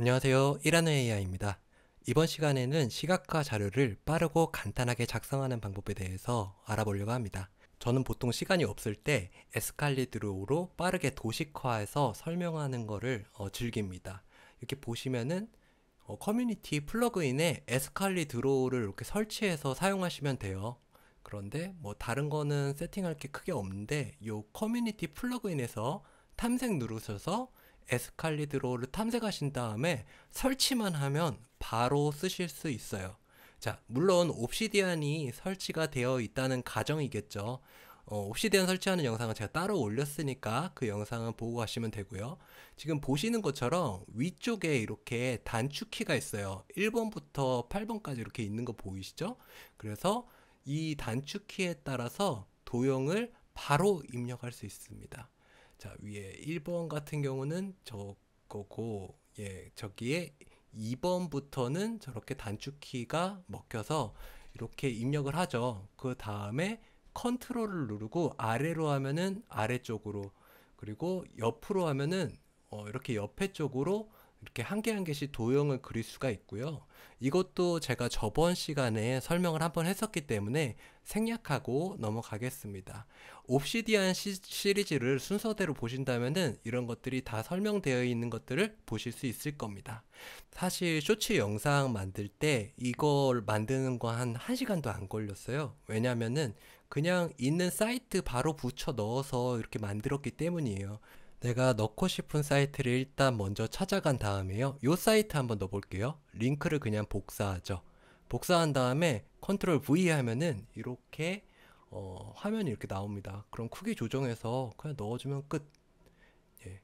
안녕하세요. 일하는 AI입니다. 이번 시간에는 시각화 자료를 빠르고 간단하게 작성하는 방법에 대해서 알아보려고 합니다. 저는 보통 시간이 없을 때 에스칼리드로로 우 빠르게 도식화해서 설명하는 것을 어, 즐깁니다. 이렇게 보시면은 어, 커뮤니티 플러그인에 에스칼리드로를 우 이렇게 설치해서 사용하시면 돼요. 그런데 뭐 다른 거는 세팅할 게 크게 없는데 요 커뮤니티 플러그인에서 탐색 누르셔서 에스칼리드로를 탐색하신 다음에 설치만 하면 바로 쓰실 수 있어요. 자, 물론 옵시디안이 설치가 되어 있다는 가정이겠죠. 어, 옵시디안 설치하는 영상은 제가 따로 올렸으니까 그 영상은 보고 가시면 되고요. 지금 보시는 것처럼 위쪽에 이렇게 단축키가 있어요. 1번부터 8번까지 이렇게 있는 거 보이시죠? 그래서 이 단축키에 따라서 도형을 바로 입력할 수 있습니다. 자, 위에 1번 같은 경우는 저거고, 예, 저기에 2번부터는 저렇게 단축키가 먹혀서 이렇게 입력을 하죠. 그 다음에 컨트롤을 누르고 아래로 하면은 아래쪽으로 그리고 옆으로 하면은 어, 이렇게 옆에 쪽으로 이렇게 한 개 한 개씩 도형을 그릴 수가 있고요. 이것도 제가 저번 시간에 설명을 한번 했었기 때문에 생략하고 넘어가겠습니다. 옵시디안 시, 리즈를 순서대로 보신다면 이런 것들이 다 설명되어 있는 것들을 보실 수 있을 겁니다. 사실 쇼츠 영상 만들 때 이걸 만드는 거 한 1시간도 안 걸렸어요. 왜냐면은 그냥 있는 사이트 바로 붙여 넣어서 이렇게 만들었기 때문이에요. 내가 넣고 싶은 사이트를 일단 먼저 찾아간 다음에요. 요 사이트 한번 넣어볼게요. 링크를 그냥 복사하죠. 복사한 다음에 컨트롤 V 하면은 이렇게 어, 화면이 이렇게 나옵니다. 그럼 크기 조정해서 그냥 넣어주면 끝. 예.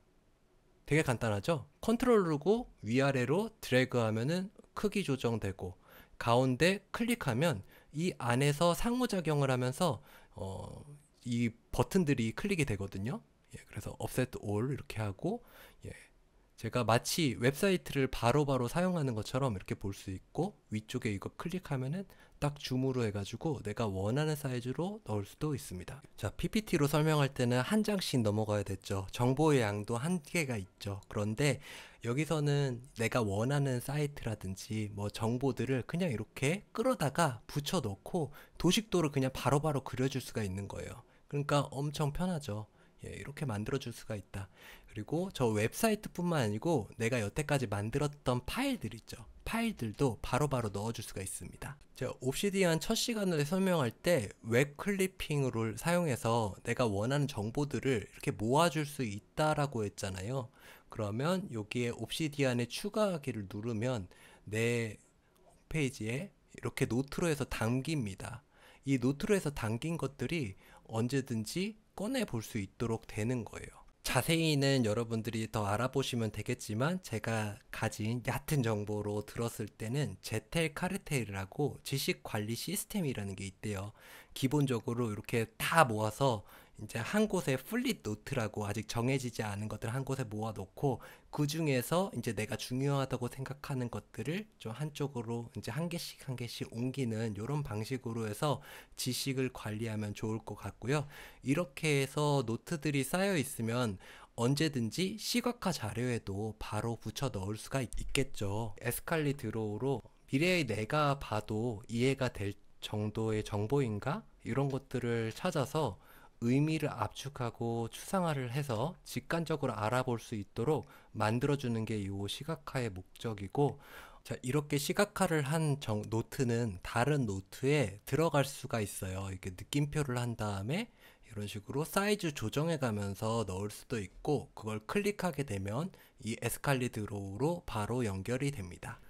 되게 간단하죠? 컨트롤 누르고 위아래로 드래그 하면은 크기 조정되고 가운데 클릭하면 이 안에서 상호작용을 하면서 어, 이 버튼들이 클릭이 되거든요. 예, 그래서 offset all 이렇게 하고 예, 제가 마치 웹사이트를 바로바로 바로 사용하는 것처럼 이렇게 볼 수 있고 위쪽에 이거 클릭하면은 딱 줌으로 해가지고 내가 원하는 사이즈로 넣을 수도 있습니다. 자, PPT로 설명할 때는 한 장씩 넘어가야 됐죠. 정보의 양도 한계가 있죠. 그런데 여기서는 내가 원하는 사이트라든지 뭐 정보들을 그냥 이렇게 끌어다가 붙여 넣고 도식도를 그냥 바로바로 바로 그려줄 수가 있는 거예요. 그러니까 엄청 편하죠. 예, 이렇게 만들어 줄 수가 있다. 그리고 저 웹사이트뿐만 아니고 내가 여태까지 만들었던 파일들 있죠. 파일들도 바로바로 바로 넣어줄 수가 있습니다. 제가 옵시디언 첫시간을 설명할 때 웹클리핑을 사용해서 내가 원하는 정보들을 이렇게 모아줄 수 있다라고 했잖아요. 그러면 여기에 옵시디언에 추가하기를 누르면 내 홈페이지에 이렇게 노트로 해서 담깁니다. 이 노트로 해서 담긴 것들이 언제든지 꺼내 볼 수 있도록 되는 거예요. 자세히는 여러분들이 더 알아보시면 되겠지만 제가 가진 얕은 정보로 들었을 때는 제텔 카르텔이라고 지식 관리 시스템이라는 게 있대요. 기본적으로 이렇게 다 모아서 이제 한 곳에 플릿 노트라고 아직 정해지지 않은 것들 한 곳에 모아놓고 그 중에서 이제 내가 중요하다고 생각하는 것들을 좀 한쪽으로 이제 한 개씩 한 개씩 옮기는 이런 방식으로 해서 지식을 관리하면 좋을 것 같고요. 이렇게 해서 노트들이 쌓여 있으면 언제든지 시각화 자료에도 바로 붙여 넣을 수가 있겠죠. 에스칼리 드로우로 미래의 내가 봐도 이해가 될 정도의 정보인가? 이런 것들을 찾아서 의미를 압축하고 추상화를 해서 직관적으로 알아볼 수 있도록 만들어주는 게 이 시각화의 목적이고 자, 이렇게 시각화를 한 정, 노트는 다른 노트에 들어갈 수가 있어요. 이렇게 느낌표를 한 다음에 이런 식으로 사이즈 조정해 가면서 넣을 수도 있고 그걸 클릭하게 되면 이 에스칼리드로로 우 바로 연결이 됩니다.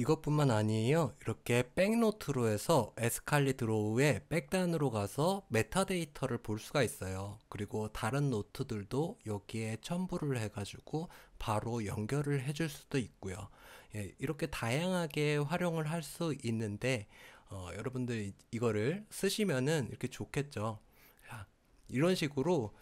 이것뿐만 아니에요. 이렇게 백노트로 해서 에스칼리 드로우의 백단으로 가서 메타데이터를 볼 수가 있어요. 그리고 다른 노트들도 여기에 첨부를 해가지고 바로 연결을 해 줄 수도 있고요. 예, 이렇게 다양하게 활용을 할 수 있는데 어, 여러분들 이거를 쓰시면은 이렇게 좋겠죠. 이런 식으로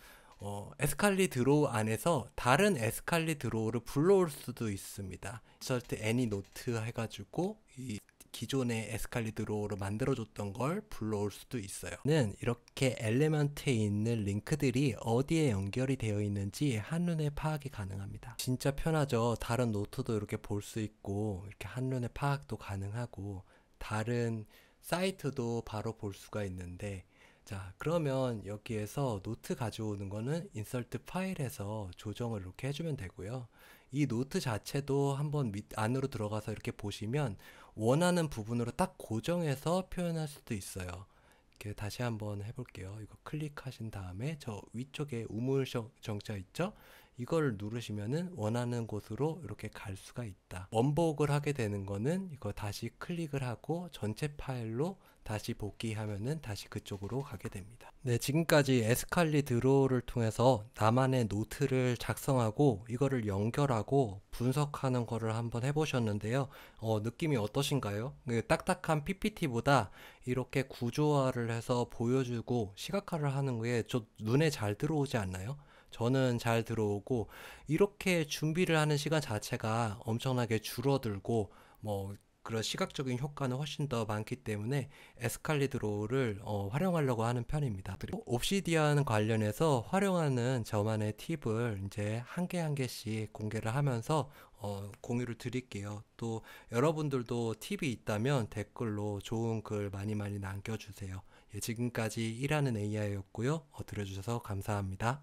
어, 에스칼리 드로우 안에서 다른 에스칼리 드로우를 불러올 수도 있습니다. 인서트 애니 노트 해가지고 이 기존의 에스칼리 드로우로 만들어줬던 걸 불러올 수도 있어요. 는 이렇게 엘레먼트에 있는 링크들이 어디에 연결이 되어 있는지 한눈에 파악이 가능합니다. 진짜 편하죠. 다른 노트도 이렇게 볼 수 있고 이렇게 한눈에 파악도 가능하고 다른 사이트도 바로 볼 수가 있는데 자 그러면 여기에서 노트 가져오는 거는 인설트 파일에서 조정을 이렇게 해주면 되고요 이 노트 자체도 한번 밑 안으로 들어가서 이렇게 보시면 원하는 부분으로 딱 고정해서 표현할 수도 있어요 이렇게 다시 한번 해볼게요 이거 클릭하신 다음에 저 위쪽에 우물 정자 있죠 이걸 누르시면은 원하는 곳으로 이렇게 갈 수가 있다. 원복을 하게 되는 거는 이거 다시 클릭을 하고 전체 파일로 다시 복귀하면은 다시 그쪽으로 가게 됩니다. 네, 지금까지 에스칼리 드로우를 통해서 나만의 노트를 작성하고 이거를 연결하고 분석하는 거를 한번 해보셨는데요. 어, 느낌이 어떠신가요? 그 딱딱한 PPT보다 이렇게 구조화를 해서 보여주고 시각화를 하는 게 좀 눈에 잘 들어오지 않나요? 저는 잘 들어오고 이렇게 준비를 하는 시간 자체가 엄청나게 줄어들고 뭐 그런 시각적인 효과는 훨씬 더 많기 때문에 에스칼리드로를 어, 활용하려고 하는 편입니다. 그리고 옵시디안 관련해서 활용하는 저만의 팁을 이제 한 개 한 개씩 공개를 하면서 어, 공유를 드릴게요. 또 여러분들도 팁이 있다면 댓글로 좋은 글 많이 많이 남겨주세요. 예, 지금까지 일하는 AI였고요. 어, 들어주셔서 감사합니다.